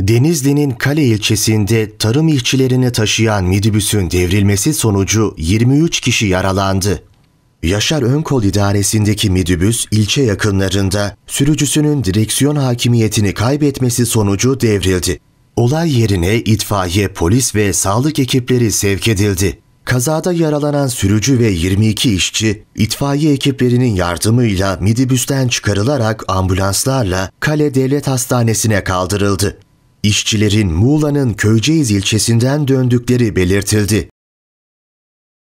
Denizli'nin Kale ilçesinde tarım işçilerini taşıyan midibüsün devrilmesi sonucu 23 kişi yaralandı. Yaşar Önkol idaresindeki midibüs ilçe yakınlarında sürücüsünün direksiyon hakimiyetini kaybetmesi sonucu devrildi. Olay yerine itfaiye, polis ve sağlık ekipleri sevk edildi. Kazada yaralanan sürücü ve 22 işçi itfaiye ekiplerinin yardımıyla midibüsten çıkarılarak ambulanslarla Kale Devlet Hastanesi'ne kaldırıldı işçilerin Muğla'nın Köyceğiz ilçesinden döndükleri belirtildi.